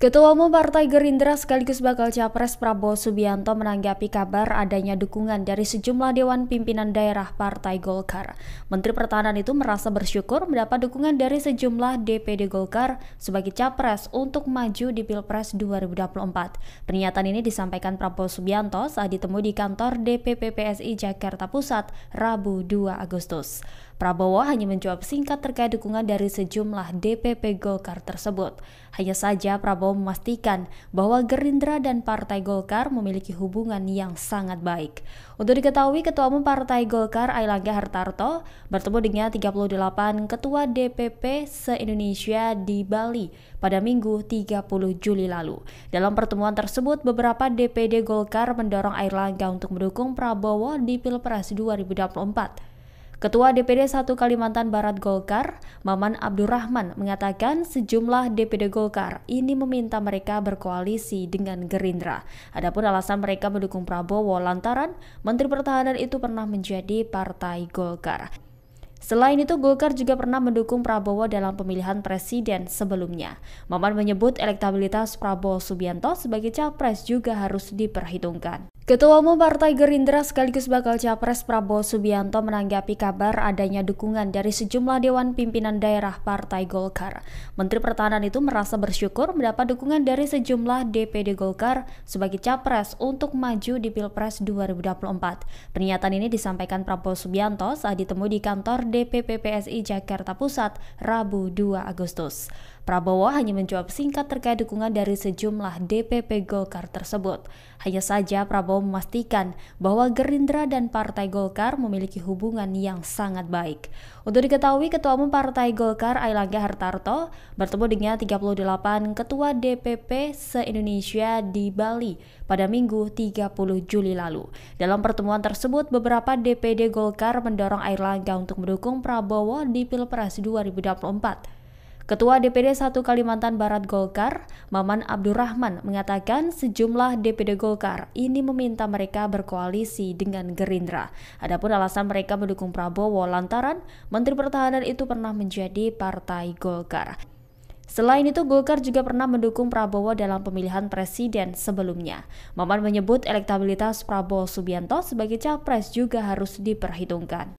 Ketua Umum Partai Gerindra sekaligus bakal Capres Prabowo Subianto menanggapi kabar adanya dukungan dari sejumlah dewan pimpinan daerah Partai Golkar. Menteri Pertahanan itu merasa bersyukur mendapat dukungan dari sejumlah DPD Golkar sebagai capres untuk maju di Pilpres 2024. Pernyataan ini disampaikan Prabowo Subianto saat ditemui di kantor DPP PSI Jakarta Pusat Rabu 2 Agustus. Prabowo hanya menjawab singkat terkait dukungan dari sejumlah DPP Golkar tersebut. Hanya saja Prabowo memastikan bahwa Gerindra dan Partai Golkar memiliki hubungan yang sangat baik. Untuk diketahui, Ketua Umum Partai Golkar Ailangga Hartarto bertemu dengan 38 Ketua DPP se-Indonesia di Bali pada Minggu 30 Juli lalu. Dalam pertemuan tersebut, beberapa DPD Golkar mendorong Airlangga untuk mendukung Prabowo di Pilpres 2024. Ketua DPD 1 Kalimantan Barat Golkar, Maman Abdurrahman, mengatakan sejumlah DPD Golkar ini meminta mereka berkoalisi dengan Gerindra. Adapun alasan mereka mendukung Prabowo lantaran Menteri Pertahanan itu pernah menjadi Partai Golkar. Selain itu, Golkar juga pernah mendukung Prabowo dalam pemilihan presiden sebelumnya. Maman menyebut elektabilitas Prabowo Subianto sebagai capres juga harus diperhitungkan. Ketua Umum Partai Gerindra sekaligus bakal capres Prabowo Subianto menanggapi kabar adanya dukungan dari sejumlah dewan pimpinan daerah Partai Golkar. Menteri Pertahanan itu merasa bersyukur mendapat dukungan dari sejumlah DPD Golkar sebagai capres untuk maju di Pilpres 2024. Pernyataan ini disampaikan Prabowo Subianto saat ditemui di kantor DPP PSI Jakarta Pusat Rabu 2 Agustus. Prabowo hanya menjawab singkat terkait dukungan dari sejumlah DPP Golkar tersebut. Hanya saja Prabowo memastikan bahwa Gerindra dan Partai Golkar memiliki hubungan yang sangat baik. Untuk diketahui, Ketua Umum Partai Golkar Ailangga Hartarto bertemu dengan 38 Ketua DPP se-Indonesia di Bali pada Minggu 30 Juli lalu. Dalam pertemuan tersebut, beberapa DPD Golkar mendorong Airlangga untuk mendukung Prabowo di Pilpres 2024. Ketua DPD 1 Kalimantan Barat Golkar, Maman Abdurrahman, mengatakan sejumlah DPD Golkar ini meminta mereka berkoalisi dengan Gerindra. Adapun alasan mereka mendukung Prabowo lantaran Menteri Pertahanan itu pernah menjadi partai Golkar. Selain itu, Golkar juga pernah mendukung Prabowo dalam pemilihan presiden sebelumnya. Maman menyebut elektabilitas Prabowo Subianto sebagai capres juga harus diperhitungkan.